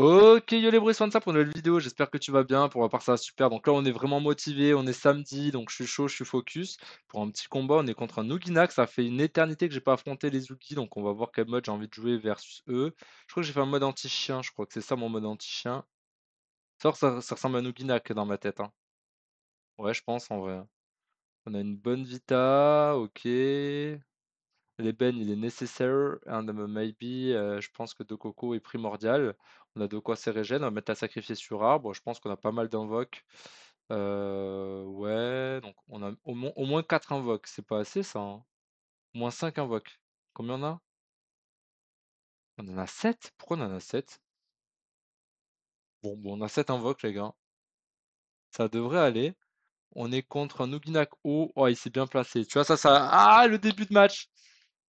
Ok yo les bruits ça pour une nouvelle vidéo, j'espère que tu vas bien, pour ma part ça super, donc là on est vraiment motivé, on est samedi, donc je suis chaud, je suis focus, pour un petit combat on est contre un Uginak, ça fait une éternité que j'ai pas affronté les Ugi, donc on va voir quel mode j'ai envie de jouer versus eux, je crois que j'ai fait un mode anti-chien, je crois que c'est ça mon mode anti-chien, ça, ça, ressemble à un dans ma tête, hein. ouais je pense en vrai, on a une bonne Vita, ok, L'ébène, il est nécessaire, and maybe, euh, je pense que De Coco est primordial. On a de quoi serrer on va mettre la sacrifier sur arbre. Je pense qu'on a pas mal d'invoques. Euh, ouais, donc on a au, moins 4 invoques. C'est pas assez ça. Hein. au moins 5 invoques. Combien on a On en a 7 Pourquoi on en a 7 bon, on a 7 invoques, les gars. Ça devrait aller. On est contre un Uginak Oh, il s'est bien placé. Tu vois, ça, ça. Ah, le début de match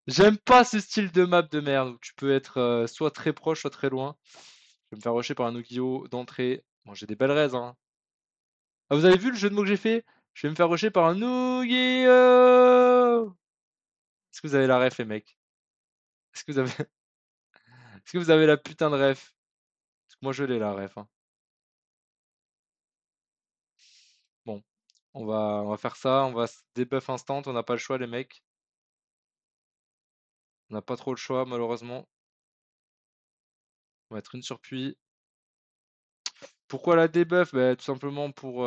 J'aime pas ce style de map de merde tu peux être euh, soit très proche, soit très loin. Je vais me faire rusher par un Ukyo d'entrée. Bon, j'ai des belles raises. Hein. Ah, vous avez vu le jeu de mots que j'ai fait Je vais me faire rusher par un Ukyo Est-ce que vous avez la ref, les mecs Est-ce que vous avez. Est-ce que vous avez la putain de ref Parce que moi, je l'ai la ref. Hein. Bon, on va, on va faire ça. On va se débuff instant. On n'a pas le choix, les mecs. On n'a pas trop le choix, malheureusement. On va être une surpuis Pourquoi la debuff bah, Tout simplement pour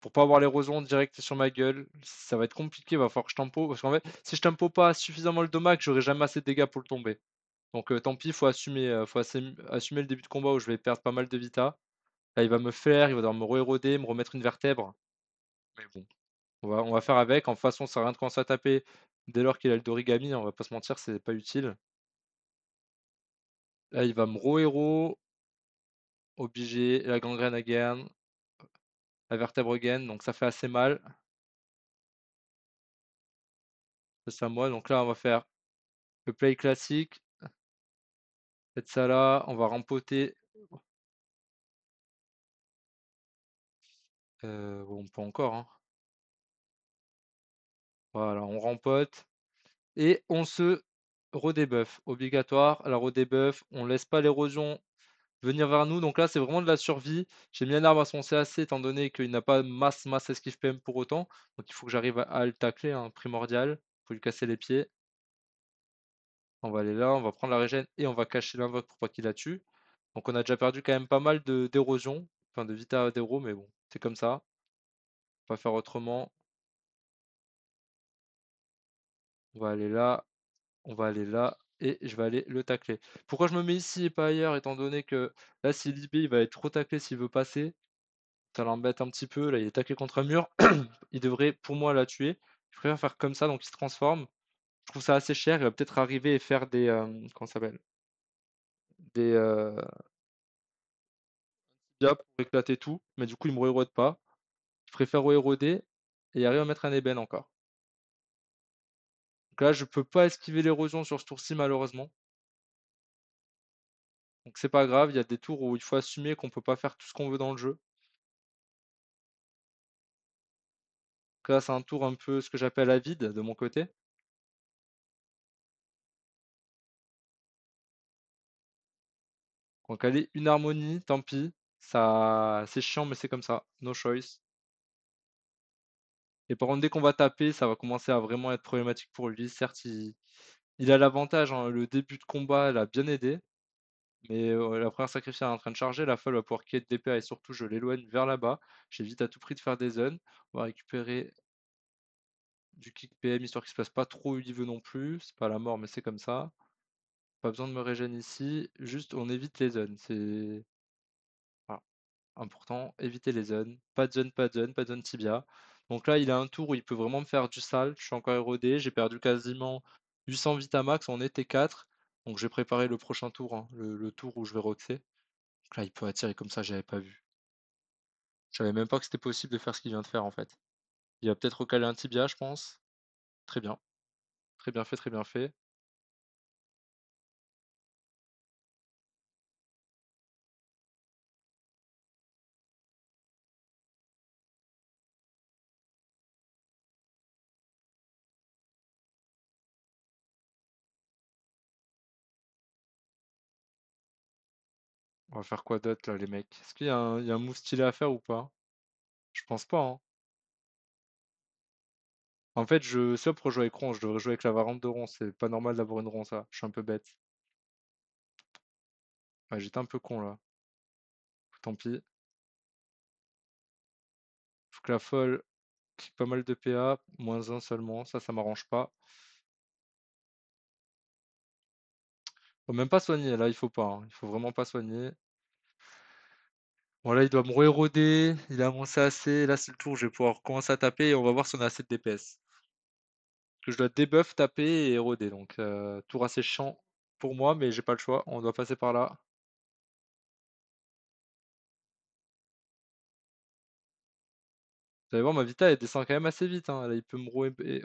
pour pas avoir l'érosion direct sur ma gueule. Ça va être compliqué, va falloir que je tempo. Parce qu'en fait, si je tempo pas suffisamment le dommage, j'aurai jamais assez de dégâts pour le tomber. Donc tant pis, faut assumer, faut assumer le début de combat où je vais perdre pas mal de vita. Là, il va me faire, il va devoir me re-éroder, me remettre une vertèbre. Mais bon, on va, on va faire avec. En façon, ça sert rien de commencer à taper dès lors qu'il a le dorigami. On va pas se mentir, c'est pas utile. Là, il va me rohéro obligé la gangrène again, la vertèbre again, donc ça fait assez mal. C'est à moi. Donc là, on va faire le play classique. Faites ça là, on va rempoter. Euh, bon, pas encore. Hein. Voilà, on rempote. Et on se Redébuff, obligatoire. Alors redébuff, on ne laisse pas l'érosion venir vers nous. Donc là, c'est vraiment de la survie. J'ai mis un arbre à son CAC étant donné qu'il n'a pas masse, masse esquive PM pour autant. Donc il faut que j'arrive à, le tacler, hein, primordial. Il faut lui casser les pieds. On va aller là, on va prendre la régène et on va cacher l'invoque pour pas qu'il la tue. Donc on a déjà perdu quand même pas mal d'érosion, enfin de vita d'éros mais bon, c'est comme ça. On va faire autrement. On va aller là, on va aller là et je vais aller le tacler. Pourquoi je me mets ici et pas ailleurs, étant donné que là, si l'IB il va être trop taclé s'il veut passer, ça l'embête un petit peu. Là, il est taclé contre un mur. il devrait, pour moi, la tuer. Je préfère faire comme ça, donc il se transforme. Je trouve ça assez cher. Il va peut-être arriver et faire des. Euh, comment ça s'appelle Des. Euh... pour éclater tout, mais du coup, il ne me re pas. Je préfère re-éroder et arriver à mettre un ébène encore. Donc là, je ne peux pas esquiver l'érosion sur ce tour-ci, malheureusement. Donc c'est pas grave, il y a des tours où il faut assumer qu'on ne peut pas faire tout ce qu'on veut dans le jeu. Donc là, c'est un tour un peu ce que j'appelle à vide de mon côté. Donc allez, une harmonie, tant pis. Ça, c'est chiant, mais c'est comme ça. No choice. Et par contre, dès qu'on va taper, ça va commencer à vraiment être problématique pour lui. Certes, il, a l'avantage, hein, le début de combat l'a bien aidé. Mais la première sacrifiée est en train de charger, la folle va pouvoir quitter DPA et surtout je l'éloigne vers là-bas. J'évite à tout prix de faire des zones. On va récupérer du kick PM histoire qu'il se passe pas trop il veut non plus. C'est pas la mort mais c'est comme ça. Pas besoin de me régène ici. Juste on évite les zones. C'est important. Éviter les zones. Pas de zone, pas de zone, pas de zone tibia. Donc là, il a un tour où il peut vraiment me faire du sale. Je suis encore érodé, j'ai perdu quasiment 800 Vitamax on était 4. Donc j'ai préparé le prochain tour, hein, le, tour où je vais roxer. Donc là, il peut attirer comme ça, j'avais pas vu. Je savais même pas que c'était possible de faire ce qu'il vient de faire en fait. Il va peut-être recaler un tibia, je pense. Très bien. Très bien fait, très bien fait. On va faire quoi d'autre là, les mecs? Est-ce qu'il y a un, move stylé à faire ou pas? Je pense pas, hein. En fait, je sais pour jouer avec Ron, je devrais jouer avec la variante de Ron. C'est pas normal d'avoir une Ron, ça. Je suis un peu bête. Ah, j'étais un peu con là. Tant pis. Faut que la folle qui pas mal de PA, moins 1 seulement, ça, ça m'arrange pas. Faut même pas soigner, là, il faut pas. Hein. Il faut vraiment pas soigner. Voilà, il doit me re-éroder. Il a avancé assez, Là, c'est le tour. Je vais pouvoir commencer à taper et on va voir si on a assez de DPS. Que je dois debuff, taper et éroder. Donc, tour assez chiant pour moi, mais j'ai pas le choix. On doit passer par là. Vous allez voir, ma Vita, elle descend quand même assez vite. Là, il peut me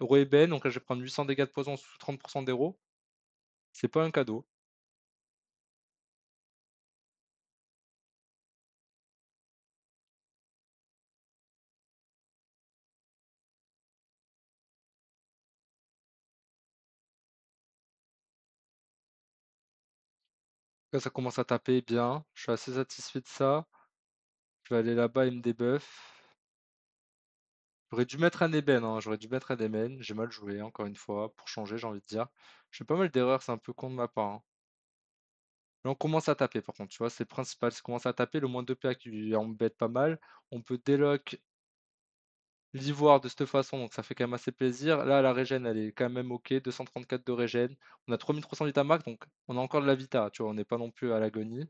re-ébène. Donc là, je vais prendre 800 dégâts de poison sous 30% d'héros. C'est pas un cadeau. ça commence à taper bien. Je suis assez satisfait de ça. Je vais aller là-bas, et me débuff. J'aurais dû mettre un ébène, hein. j'aurais dû mettre un ébène. J'ai mal joué, encore une fois, pour changer, j'ai envie de dire. j'ai pas mal d'erreurs, c'est un peu con de ma part. Là, hein. on commence à taper, par contre, tu vois, c'est le principal. C'est commence à taper, le moins de PA qui embête pas mal. On peut déloc l'ivoire de cette façon, donc ça fait quand même assez plaisir. Là, la régène, elle est quand même ok, 234 de régène. On a 3300 d'itamac, donc on a encore de la vita, tu vois, on n'est pas non plus à l'agonie.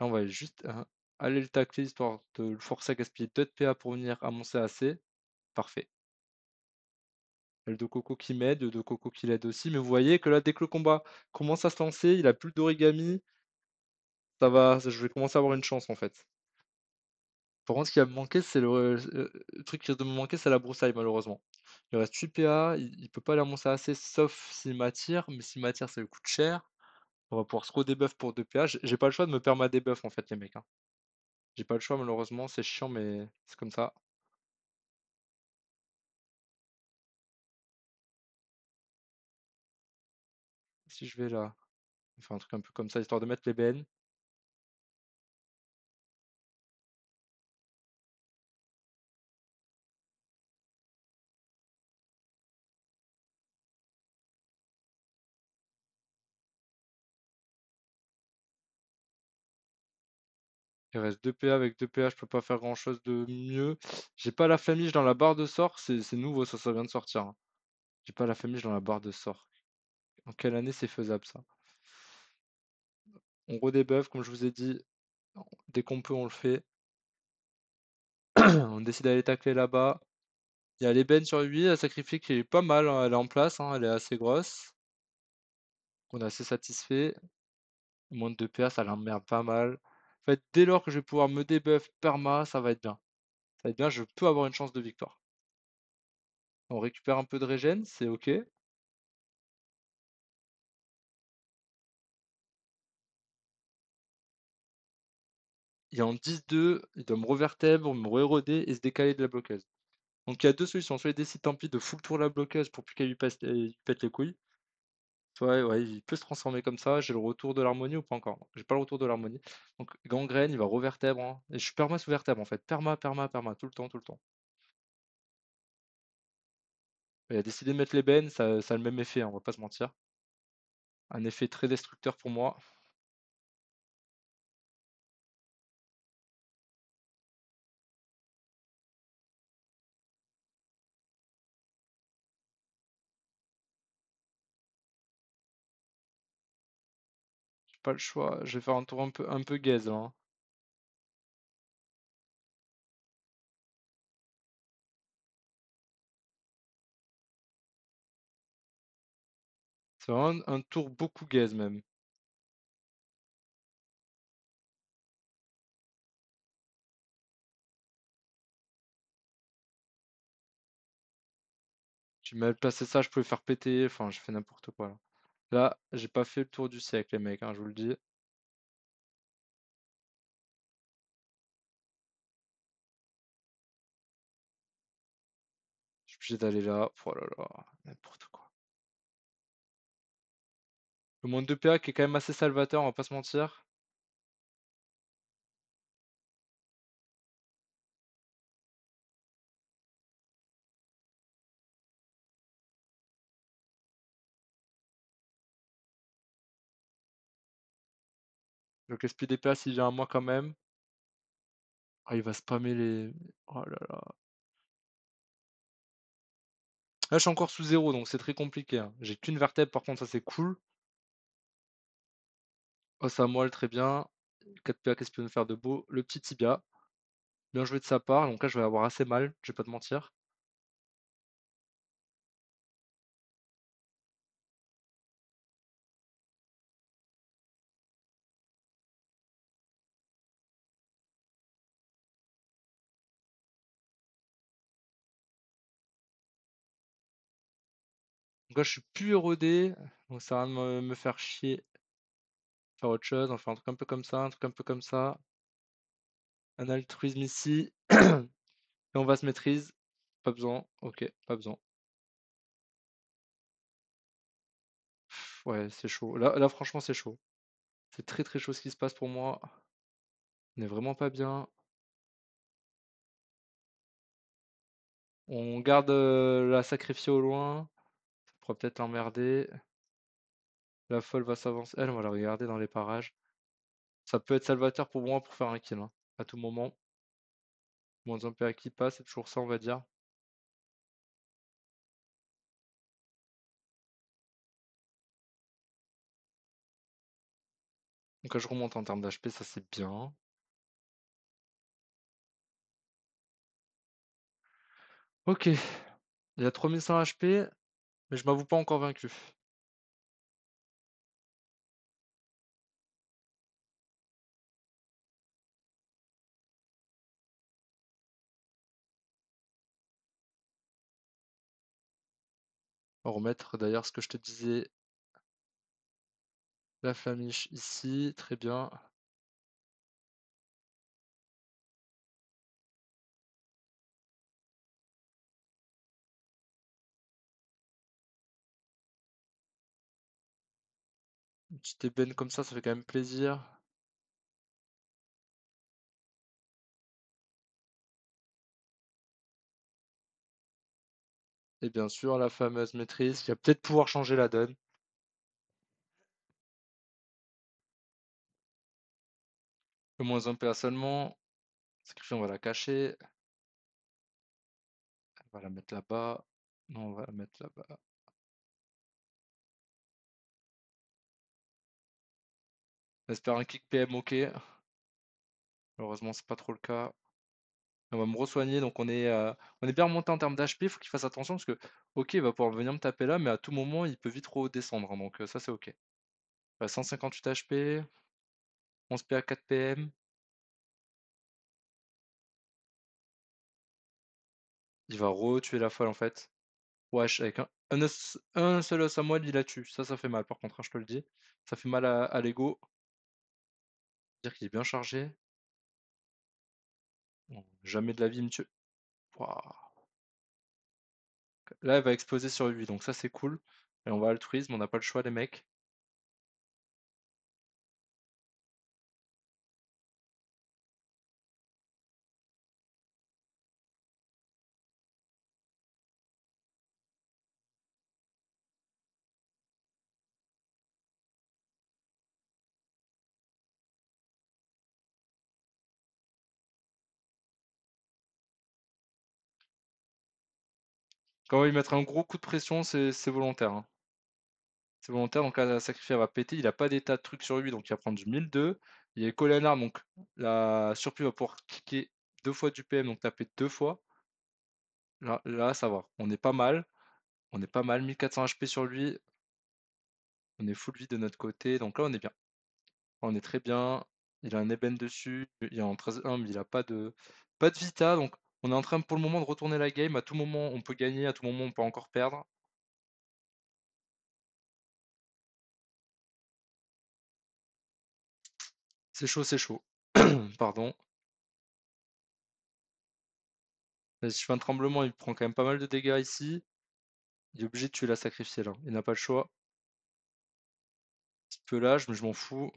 Là, on va juste hein, aller le tacler, histoire de le forcer à gaspiller 2 de PA pour venir à mon CAC. Parfait. elle de Coco qui m'aide, de Coco qui l'aide aussi. Mais vous voyez que là, dès que le combat commence à se lancer, il a plus d'origami. Ça va, je vais commencer à avoir une chance en fait. Par contre, ce qui a manqué, c'est euh, le, truc qui de me manquer, c'est la broussaille, malheureusement. Il reste 8 PA, il, ne peut pas aller monter assez, sauf s'il m'attire, mais s'il m'attire, ça lui coûte cher. On va pouvoir se redébuff pour 2 PA. J'ai pas le choix de me permettre des débuff, en fait, les mecs. Hein. J'ai pas le choix, malheureusement, c'est chiant, mais c'est comme ça. Si je vais là, faire un truc un peu comme ça, histoire de mettre les BN. Il reste 2 PA avec 2 PA, je peux pas faire grand chose de mieux. J'ai pas la famille dans la barre de sort, c'est nouveau, ça, ça vient de sortir. Hein. J'ai pas la famille dans la barre de sort. En quelle année c'est faisable ça On redébuff, comme je vous ai dit. Dès qu'on peut, on le fait. on décide d'aller tacler là-bas. Il y a l'ébène sur lui. la sacrifice qui est pas mal, hein, elle est en place, hein, elle est assez grosse. On est assez satisfait. Moins de 2 PA, ça l'emmerde pas mal dès lors que je vais pouvoir me débuff perma, ça va être bien. Ça va être bien, je peux avoir une chance de victoire. On récupère un peu de régène, c'est ok. Et en 10-2, il doit me revertèbre, me re et se décaler de la bloqueuse. Donc il y a deux solutions. Soit il décide tant pis de full tour la bloqueuse pour plus qu'elle lui, euh, lui, pète les couilles. Ouais, il peut se transformer comme ça. J'ai le retour de l'harmonie ou pas encore? J'ai pas le retour de l'harmonie. Donc gangrène, il va revertèbre. Et je suis perma sous vertèbre en fait. Perma, perma, perma, tout le temps, tout le temps. Il a décidé de mettre l'ébène, ça, ça a le même effet, hein, on va pas se mentir. Un effet très destructeur pour moi. pas le choix. Je vais faire un tour un peu, un peu gaze là. Hein. C'est vraiment un tour beaucoup gaze même. J'ai mal placé ça, je pouvais faire péter. Enfin, je fais n'importe quoi là. Là, j'ai pas fait le tour du siècle, les mecs, hein, je vous le dis. Je suis obligé d'aller là. Oh là là, n'importe quoi. Le monde de PA qui est quand même assez salvateur, on va pas se mentir. Donc SPDPA, s'il vient à moi quand même. Ah, il va spammer les. Oh là là. Là, je suis encore sous zéro, donc c'est très compliqué. Hein. J'ai qu'une vertèbre, par contre, ça c'est cool. Oh, ça moelle, très bien. 4PA, qu'est-ce qu'il peut nous faire de beau Le petit tibia. Bien joué de sa part. Donc là, je vais avoir assez mal, je vais pas te mentir. je suis plus rodé, donc ça va me, me faire chier. Faire autre chose, enfin un truc un peu comme ça, un truc un peu comme ça. Un altruisme ici. Et on va se maîtriser, Pas besoin. Ok, pas besoin. Ouais, c'est chaud. Là, là franchement, c'est chaud. C'est très très chaud ce qui se passe pour moi. On est vraiment pas bien. On garde euh, la sacrifier au loin peut-être l'emmerder. La folle va s'avancer. Elle, on va la regarder dans les parages. Ça peut être salvateur pour moi pour faire un kill. Hein, à tout moment. Moins un à qui passe, c'est toujours ça, on va dire. Donc je remonte en termes d'HP, ça c'est bien. Ok. Il y a 3100 HP mais je m'avoue pas encore vaincu. On remettre d'ailleurs ce que je te disais, la flamiche ici, très bien. petite ébène comme ça, ça fait quand même plaisir. Et bien sûr, la fameuse maîtrise qui va peut-être pouvoir changer la donne. Le moins un PA seulement. on va la cacher. On va la mettre là-bas. Non, on va la mettre là-bas. J'espère bah, un kick PM, ok. Malheureusement, c'est pas trop le cas. On va me resoigner donc on est, euh, on est bien remonté en termes d'HP. Il faut qu'il fasse attention parce que, ok, il va pouvoir venir me taper là, mais à tout moment, il peut vite redescendre. Hein, donc euh, ça, c'est ok. 158 HP, 11 PA, 4 PM. Il va re-tuer la folle en fait. Wesh, avec un, seul os à il la tue. Ça, ça fait mal par contre, hein, je te le dis. Ça fait mal à l'ego. Dire qu'il est bien chargé. jamais de la vie, monsieur. Là, elle va exploser sur lui donc ça c'est cool. Et on va altruisme, on n'a pas le choix, les mecs. Quand il mettra un gros coup de pression, c'est volontaire. Hein. C'est volontaire, donc la sacrifier va péter. Il n'a pas d'état de truc sur lui, donc il va prendre du 1002. Il est collé à un donc la surplus va pouvoir kicker deux fois du PM, donc taper deux fois. Là, ça va. On est pas mal. On est pas mal. 1400 HP sur lui. On est full vie de notre côté. Donc là, on est bien. On est très bien. Il a un ébène dessus. Il est en 13-1, mais il n'a pas de, pas de vita. Donc on est en train pour le moment de retourner la game. À tout moment, on peut gagner. À tout moment, on peut encore perdre. C'est chaud, c'est chaud. Pardon. si je fais un tremblement, il prend quand même pas mal de dégâts ici. Il est obligé de tuer la sacrifier là. Hein. Il n'a pas le choix. Petit peu là, je m'en fous.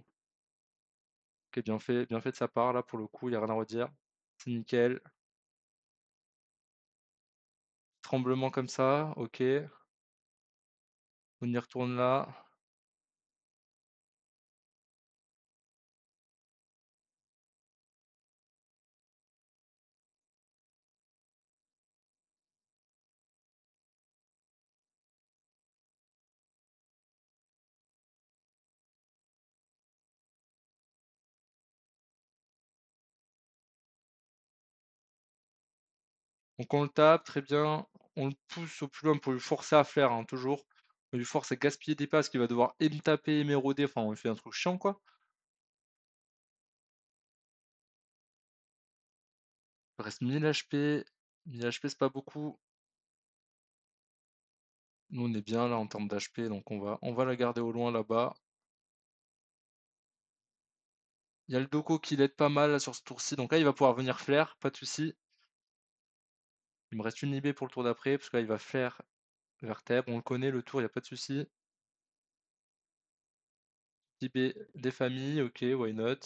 Ok, bien fait, bien fait de sa part là pour le coup, il n'y a rien à redire. C'est nickel tremblement comme ça, ok. On y retourne là. on le tape, très bien on le pousse au plus loin pour lui forcer à faire, hein, toujours. On lui force à gaspiller des passes qu'il va devoir et taper et m'éroder. Enfin, on lui fait un truc chiant, quoi. Il reste 1000 HP. 1000 HP, c'est pas beaucoup. Nous, on est bien là en termes d'HP, donc on va, on va la garder au loin là-bas. Il y a le Doko qui l'aide pas mal sur ce tour-ci, donc là, il va pouvoir venir flair, pas de souci. Il me reste une IB pour le tour d'après, parce que là, il va faire vertèbre. On le connaît, le tour, il n'y a pas de souci. IB des familles, ok, why not.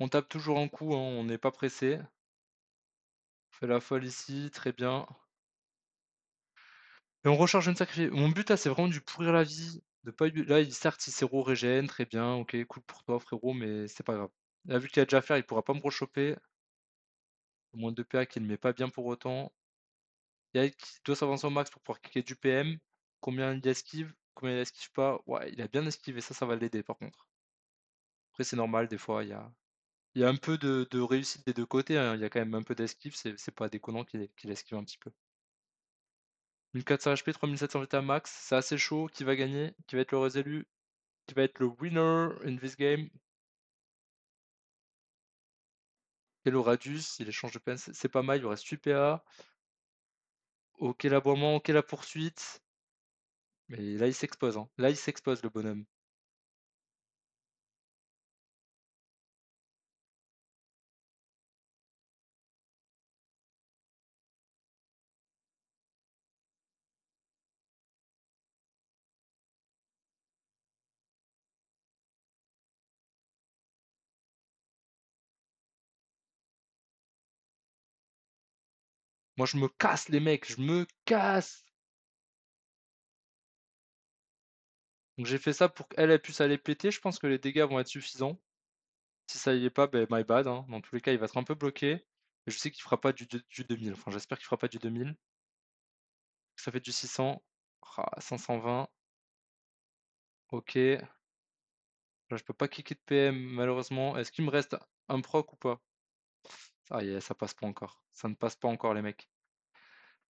On tape toujours un coup, hein, on n'est pas pressé. On fait la folle ici, très bien. Et on recharge une sacrifice. Mon but là, c'est vraiment du pourrir la vie. De pas... Là, il certes, il régène, très bien, ok, cool pour toi, frérot, mais c'est pas grave. Là, vu qu'il a déjà affaire, il pourra pas me rechoper. Au moins 2 PA qu'il ne met pas bien pour autant. Il doit s'avancer au max pour pouvoir cliquer du PM. Combien il esquive Combien il esquive pas Ouais, il a bien esquivé, ça, ça va l'aider par contre. Après, c'est normal, des fois, il y a, un peu de, réussite des deux côtés. Hein. Il y a quand même un peu d'esquive, c'est pas déconnant qu'il esquive un petit peu. 1400 HP, 3700 à max, c'est assez chaud. Qui va gagner Qui va être le résolu Qui va être le winner in this game le Radius, il échange de PNC, c'est pas mal, il y aura super Ok l'aboiement, ok la poursuite. Mais là, il s'expose. Hein. Là, il s'expose, le bonhomme. Moi, je me casse, les mecs, je me casse. Donc j'ai fait ça pour qu'elle puisse aller péter. Je pense que les dégâts vont être suffisants. Si ça y est pas, ben my bad. Hein. Dans tous les cas, il va être un peu bloqué. je sais qu'il fera pas du, du, 2000. Enfin, j'espère qu'il fera pas du 2000. Ça fait du 600. 520. Ah, ok. Là, je peux pas kicker de PM, malheureusement. Est-ce qu'il me reste un proc ou pas ah, ça passe pas encore. Ça ne passe pas encore, les mecs.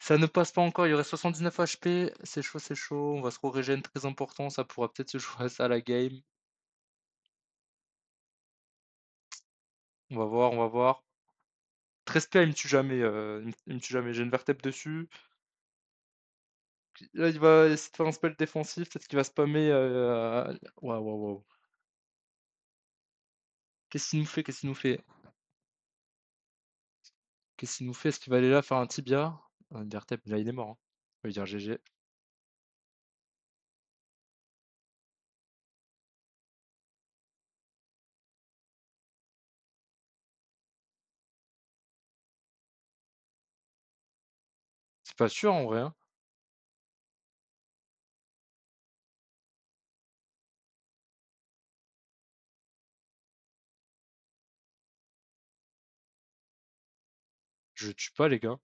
Ça ne passe pas encore, il y aurait 79 HP, c'est chaud, c'est chaud, on va se régène très important, ça pourra peut-être se jouer à ça la game. On va voir, on va voir. très il me tue jamais, euh, il me tue jamais, j'ai une vertèbre dessus. Là, il va essayer de faire un spell défensif, peut-être qu'il va spammer. Euh, waouh, waouh, waouh. Qu'est-ce qu'il nous fait, qu'est-ce qu'il nous fait Qu'est-ce qu'il nous fait Est-ce qu'il va aller là faire un tibia Un vertèbre, là il est mort. Hein. On va dire GG. C'est pas sûr en vrai. Hein. Je tue pas les gars.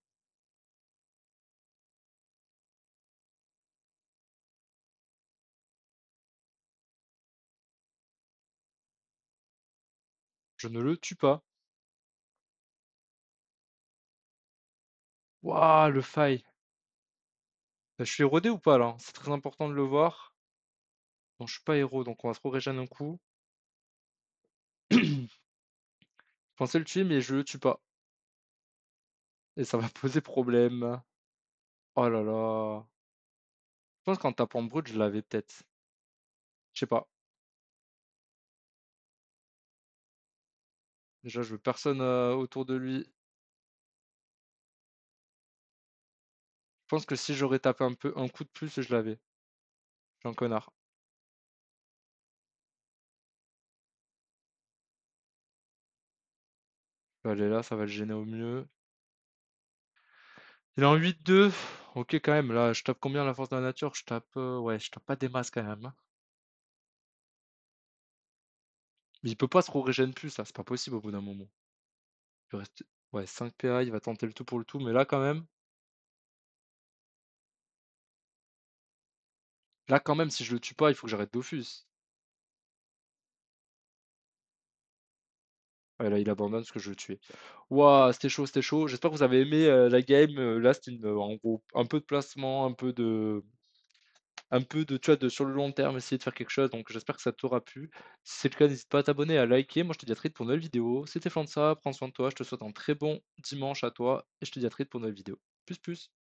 Je ne le tue pas. Waouh, le faille. Bah, je suis érodé ou pas là hein? C'est très important de le voir. Non, je suis pas héros, donc on va trop régène un coup. je pensais le tuer, mais je le tue pas. Et ça va poser problème. Oh là là. Je pense qu'en tapant brut, je l'avais peut-être. Je sais pas. Déjà, je veux personne autour de lui. Je pense que si j'aurais tapé un peu un coup de plus, je l'avais. Je un connard. Allez là, ça va le gêner au mieux. Il est en 8-2. Ok, quand même. Là, je tape combien la force de la nature? Je tape. Euh, ouais, je tape pas des masses quand même. Hein. Mais il peut pas se re-régène plus, là. C'est pas possible au bout d'un moment. reste... Ouais, 5 PA, il va tenter le tout pour le tout. Mais là, quand même. Là, quand même, si je le tue pas, il faut que j'arrête Dofus. là, il abandonne ce que je veux tuer. Waouh, c'était chaud, c'était chaud. J'espère que vous avez aimé la game. Là, c'était en gros un peu de placement, un peu de, un peu de, tu vois, de sur le long terme, essayer de faire quelque chose. Donc, j'espère que ça t'aura plu. Si c'est le cas, n'hésite pas à t'abonner, à liker. Moi, je te dis à très pour une nouvelle vidéo. C'était ça, prends soin de toi. Je te souhaite un très bon dimanche à toi et je te dis à très pour une nouvelle vidéo. Plus, plus.